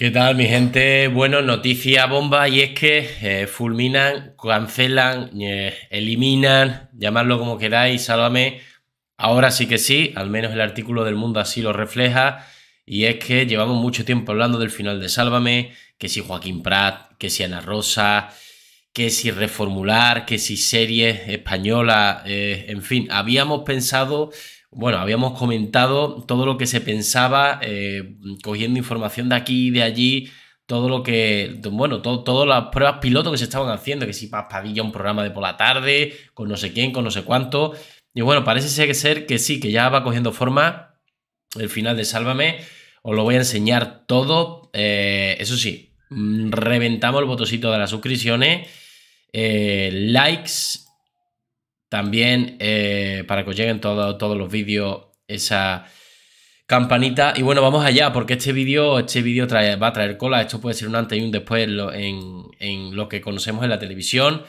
¿Qué tal, mi gente? Bueno, noticia bomba y es que eh, fulminan, cancelan, eh, eliminan, llamadlo como queráis, sálvame. Ahora sí que sí, al menos el artículo del mundo así lo refleja. Y es que llevamos mucho tiempo hablando del final de Sálvame, que si Joaquín Prat, que si Ana Rosa, que si reformular, que si series españolas, eh, en fin, habíamos pensado bueno, habíamos comentado todo lo que se pensaba, eh, cogiendo información de aquí y de allí, todo lo que, bueno, todas las pruebas piloto que se estaban haciendo, que si Paspadilla un programa de por la tarde, con no sé quién, con no sé cuánto. Y bueno, parece ser que sí, que ya va cogiendo forma el final de Sálvame. Os lo voy a enseñar todo. Eh, eso sí, mm, reventamos el botoncito de las suscripciones, eh, likes también eh, para que os lleguen todos los vídeos, esa campanita. Y bueno, vamos allá, porque este vídeo este vídeo va a traer cola. Esto puede ser un antes y un después en lo, en, lo que conocemos en la televisión.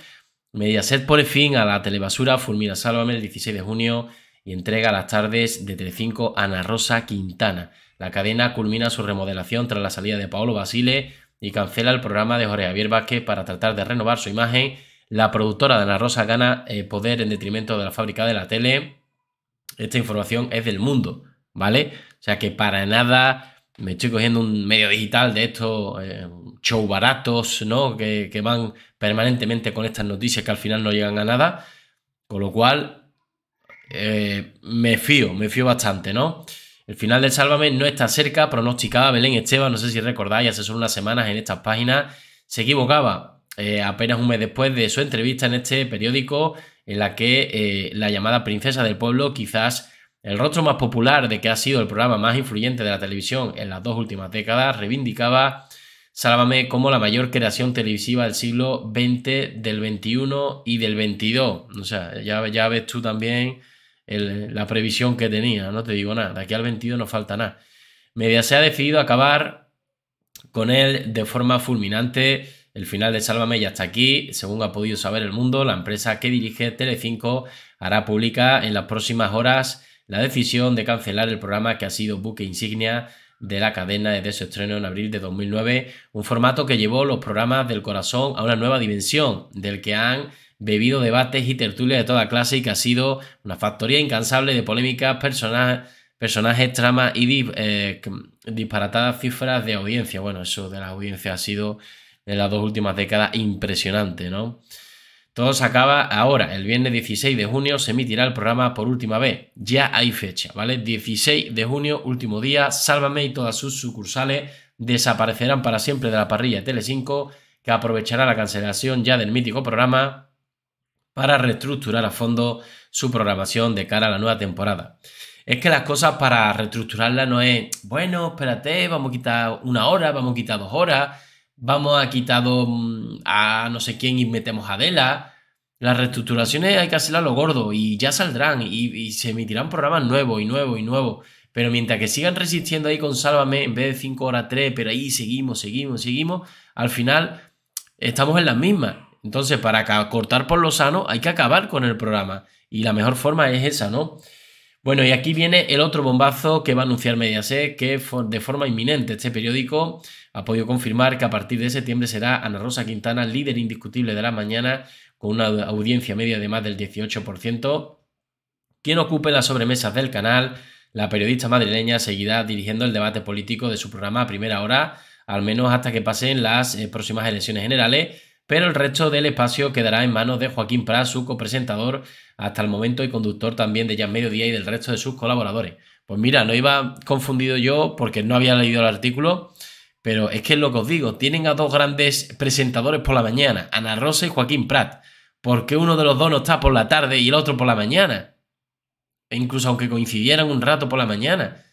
Mediaset pone fin a la telebasura Fulmina Sálvame el 16 de junio y entrega las tardes de Telecinco a Ana Rosa Quintana. La cadena culmina su remodelación tras la salida de Paolo Basile y cancela el programa de Jorge Javier Vázquez para tratar de renovar su imagen la productora de La Rosa gana eh, poder en detrimento de la fábrica de la tele. Esta información es del mundo, ¿vale? O sea que para nada me estoy cogiendo un medio digital de estos eh, show baratos, ¿no? Que, van permanentemente con estas noticias que al final no llegan a nada. Con lo cual, eh, me fío, me fío bastante, ¿no? El final del Sálvame no está cerca, pronosticaba Belén Esteban, no sé si recordáis, hace solo unas semanas en estas páginas, se equivocaba. Eh, apenas un mes después de su entrevista en este periódico, en la que eh, la llamada princesa del pueblo, quizás el rostro más popular de que ha sido el programa más influyente de la televisión en las dos últimas décadas, reivindicaba Sálvame como la mayor creación televisiva del siglo XX, del XXI y del XXII. O sea, ya, ya ves tú también la previsión que tenía, no te digo nada, de aquí al 22 no falta nada. se ha decidido acabar con él de forma fulminante el final de Sálvame ya está aquí. Según ha podido saber el mundo, la empresa que dirige Telecinco hará pública en las próximas horas la decisión de cancelar el programa que ha sido buque insignia de la cadena desde su estreno en abril de 2009, un formato que llevó los programas del corazón a una nueva dimensión, del que han bebido debates y tertulias de toda clase y que ha sido una factoría incansable de polémicas, personajes, personajes tramas y eh, disparatadas cifras de audiencia. Bueno, eso de la audiencia ha sido en las dos últimas décadas impresionante, ¿no? Todo se acaba ahora, el viernes 16 de junio se emitirá el programa por última vez, ya hay fecha, ¿vale? 16 de junio, último día, Sálvame y todas sus sucursales desaparecerán para siempre de la parrilla de Tele5. que aprovechará la cancelación ya del mítico programa para reestructurar a fondo su programación de cara a la nueva temporada. Es que las cosas para reestructurarla no es, bueno, espérate, vamos a quitar una hora, vamos a quitar dos horas, vamos a quitado mm, a no sé quién y metemos a Adela. Las reestructuraciones hay que hacerlas a lo gordo y ya saldrán y, se emitirán programas nuevos y nuevos y nuevos. Pero mientras que sigan resistiendo ahí con Sálvame, en vez de 5 horas 3, pero ahí seguimos, seguimos, seguimos, al final estamos en las mismas. Entonces, para cortar por lo sano, hay que acabar con el programa. Y la mejor forma es esa, ¿no? Bueno, y aquí viene el otro bombazo que va a anunciar Mediaset, que de forma inminente este periódico ha podido confirmar que a partir de septiembre será Ana Rosa Quintana líder indiscutible de la mañana, con una audiencia media de más del 18%, quien ocupe las sobremesas del canal. La periodista madrileña seguirá dirigiendo el debate político de su programa a primera hora, al menos hasta que pasen las eh, próximas elecciones generales pero el resto del espacio quedará en manos de Joaquín Prat, su copresentador hasta el momento y conductor también de Ya Mediodía y del resto de sus colaboradores. Pues mira, no iba confundido yo porque no había leído el artículo, pero es que es lo que os digo, tienen a dos grandes presentadores por la mañana, Ana Rosa y Joaquín Prat. ¿Por qué uno de los dos no está por la tarde y el otro por la mañana? E incluso aunque coincidieran un rato por la mañana.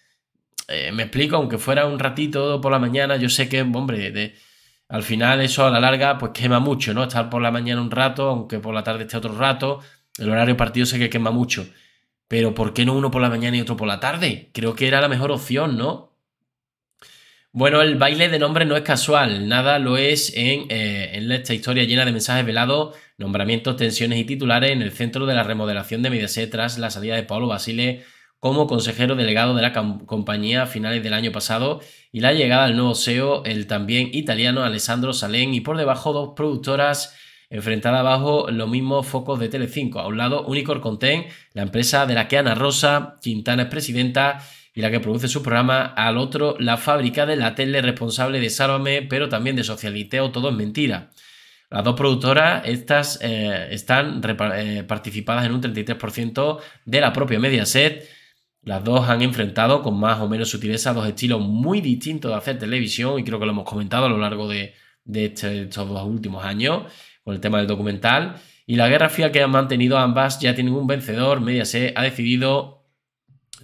Eh, me explico, aunque fuera un ratito por la mañana, yo sé que, hombre, de, al final eso a la larga pues quema mucho, ¿no? Estar por la mañana un rato, aunque por la tarde esté otro rato, el horario partido sé que quema mucho. Pero ¿por qué no uno por la mañana y otro por la tarde? Creo que era la mejor opción, ¿no? Bueno, el baile de nombre no es casual, nada lo es en, eh, esta historia llena de mensajes velados, nombramientos, tensiones y titulares en el centro de la remodelación de Mediaset tras la salida de Pablo Basile como consejero delegado de la compañía a finales del año pasado y la llegada del nuevo CEO, el también italiano Alessandro Salén, y por debajo dos productoras enfrentadas bajo los mismos focos de Telecinco. A un lado, Unicor Content, la empresa de la que Ana Rosa Quintana es presidenta y la que produce su programa, al otro, la fábrica de la tele responsable de Sálvame, pero también de Socialiteo, todo es mentira. Las dos productoras, estas eh, están eh, participadas en un 33% de la propia Mediaset, las dos han enfrentado con más o menos sutileza dos estilos muy distintos de hacer televisión y creo que lo hemos comentado a lo largo de, este, estos dos últimos años con el tema del documental. Y la guerra fría que han mantenido ambas ya tienen un vencedor. Mediaset ha decidido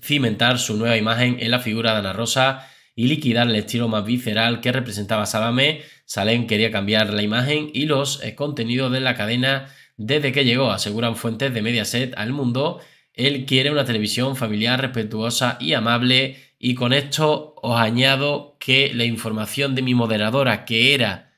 cimentar su nueva imagen en la figura de Ana Rosa y liquidar el estilo más visceral que representaba Salame. Salem quería cambiar la imagen y los contenidos de la cadena desde que llegó, aseguran fuentes de Mediaset al mundo él quiere una televisión familiar, respetuosa y amable. Y con esto os añado que la información de mi moderadora, que era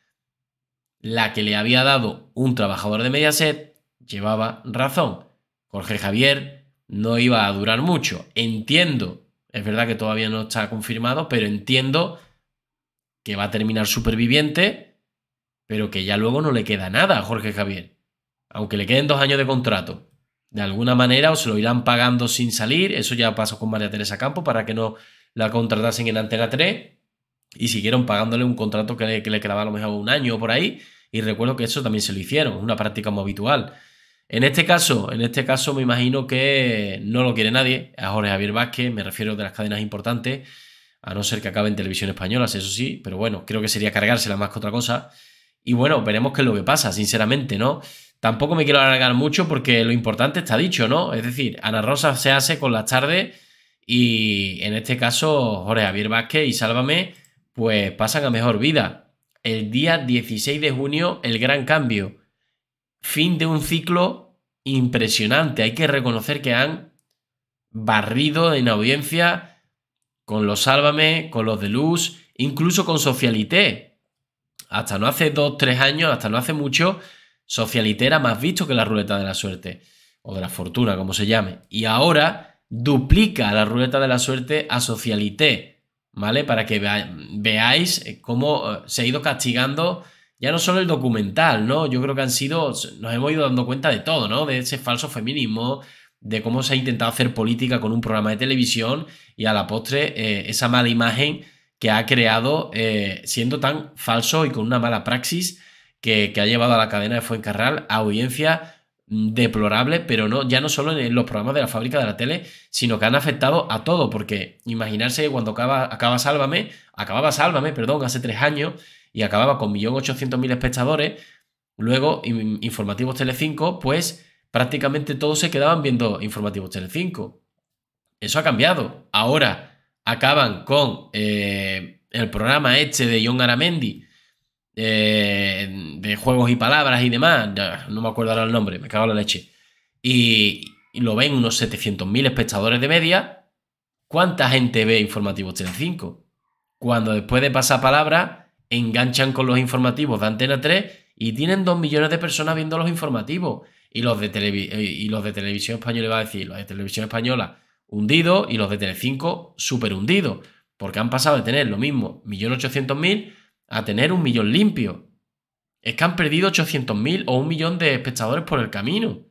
la que le había dado un trabajador de Mediaset, llevaba razón. Jorge Javier no iba a durar mucho. Entiendo, es verdad que todavía no está confirmado, pero entiendo que va a terminar superviviente, pero que ya luego no le queda nada a Jorge Javier, aunque le queden dos años de contrato de alguna manera o se lo irán pagando sin salir. Eso ya pasó con María Teresa Campo para que no la contratasen en Antena 3 y siguieron pagándole un contrato que le, que le quedaba a lo mejor un año por ahí. Y recuerdo que eso también se lo hicieron, una práctica muy habitual. En este caso, en este caso me imagino que no lo quiere nadie, a Jorge Javier Vázquez, me refiero de las cadenas importantes, a no ser que acabe en televisión española, eso sí, pero bueno, creo que sería cargársela más que otra cosa. Y bueno, veremos qué es lo que pasa, sinceramente, ¿no? Tampoco me quiero alargar mucho porque lo importante está dicho, ¿no? Es decir, Ana Rosa se hace con las tardes y en este caso Jorge Javier Vázquez y Sálvame pues pasan a mejor vida. El día 16 de junio, el gran cambio. Fin de un ciclo impresionante. Hay que reconocer que han barrido en audiencia con los Sálvame, con los de Luz, incluso con Socialité, hasta no hace dos, tres años, hasta no hace mucho, Socialité era más visto que la ruleta de la suerte, o de la fortuna, como se llame. Y ahora duplica la ruleta de la suerte a Socialité, ¿vale? Para que veáis eh, cómo eh, se ha ido castigando ya no solo el documental, ¿no? Yo creo que han sido, nos hemos ido dando cuenta de todo, ¿no? De ese falso feminismo, de cómo se ha intentado hacer política con un programa de televisión y a la postre eh, esa mala imagen que ha creado eh, siendo tan falso y con una mala praxis que, ha llevado a la cadena de Fuencarral a audiencia mm, deplorable, pero no, ya no solo en los programas de la fábrica de la tele, sino que han afectado a todo, porque imaginarse que cuando acaba, Sálvame, acababa Sálvame, perdón, hace tres años, y acababa con 1.800.000 espectadores, luego Informativos Tele 5, pues prácticamente todos se quedaban viendo Informativos Tele5. Eso ha cambiado. Ahora, acaban con eh, el programa este de John Aramendi, eh, de juegos y palabras y demás, no, me acuerdo ahora el nombre, me cago en la leche, y, lo ven unos 700.000 espectadores de media, ¿cuánta gente ve informativos 35? Cuando después de pasar palabra enganchan con los informativos de Antena 3 y tienen 2 millones de personas viendo los informativos. Y los de, y los de televisión española, va a decir, los de televisión española hundido y los de Tele5 súper hundidos, porque han pasado de tener lo mismo, 1.800.000, a tener un millón limpio. Es que han perdido 800.000 o un millón de espectadores por el camino.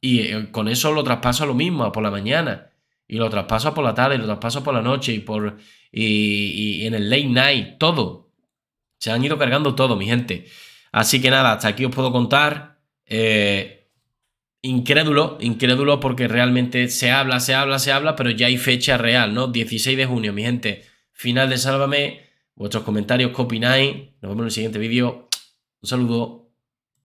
Y eh, con eso lo traspaso lo mismo, por la mañana. Y lo traspaso por la tarde, y lo traspaso por la noche, y, por, y, y en el late night, todo. Se han ido cargando todo, mi gente. Así que nada, hasta aquí os puedo contar. Eh, incrédulo, incrédulo porque realmente se habla, se habla, se habla, pero ya hay fecha real, ¿no? 16 de junio, mi gente. Final de Sálvame, vuestros comentarios, qué opináis. Nos vemos en el siguiente vídeo. Un saludo.